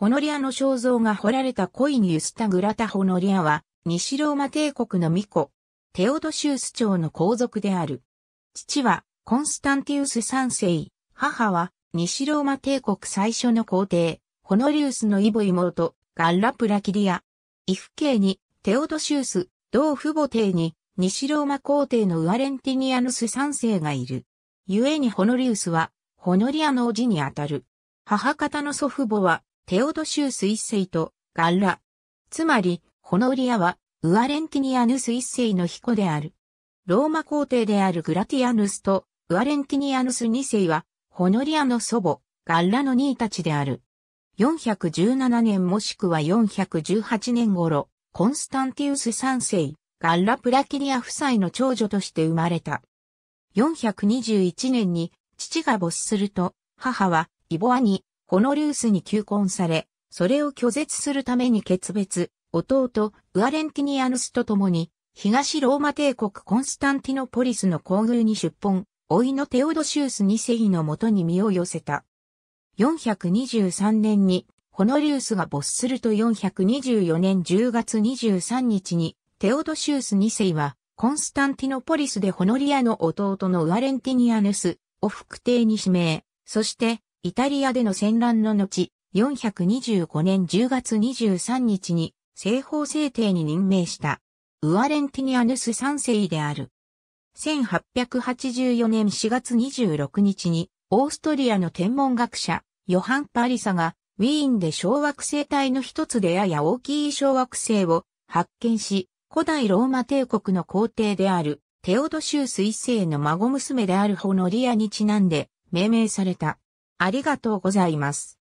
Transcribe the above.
ホノリアの肖像が彫られたコイニウスタ・グラタ・ホノリアは、西ローマ帝国の巫女、テオドシウス朝の皇族である。父は、コンスタンティウス三世、母は、西ローマ帝国最初の皇帝、ホノリウスのイボ妹、ガッラプラキリア。イフ系に、テオドシウス、同父母帝に、西ローマ皇帝のウアレンティニアヌス三世がいる。故にホノリウスは、ホノリアの叔父にあたる。母方の祖父母は、テオドシュース一世とガッラ。つまり、ホノリアは、ウアレンティニアヌス一世の彦である。ローマ皇帝であるグラティアヌスと、ウアレンティニアヌス二世は、ホノリアの祖母、ガッラの兄たちである。417年もしくは418年頃、コンスタンティウス三世、ガッラ・プラキリア夫妻の長女として生まれた。421年に父が没すると、母はイボアにホノリウスに求婚され、それを拒絶するために決別、弟、ウアレンティニアヌスと共に、東ローマ帝国コンスタンティノポリスの皇宮に出奔、老いのテオドシウス2世のもとに身を寄せた。423年に、ホノリウスが没すると424年10月23日に、テオドシウス2世は、コンスタンティノポリスでホノリアの弟のウアレンティニアヌスを副帝に指名、そしてイタリアでの戦乱の後、425年10月23日に西方制定に任命した、ウアレンティニアヌス三世である。1884年4月26日に、オーストリアの天文学者、ヨハン・パリサが、ウィーンで小惑星帯の一つでやや大きい小惑星を発見し、古代ローマ帝国の皇帝である、テオドシウス一世の孫娘であるホノリアにちなんで、命名された。ありがとうございます。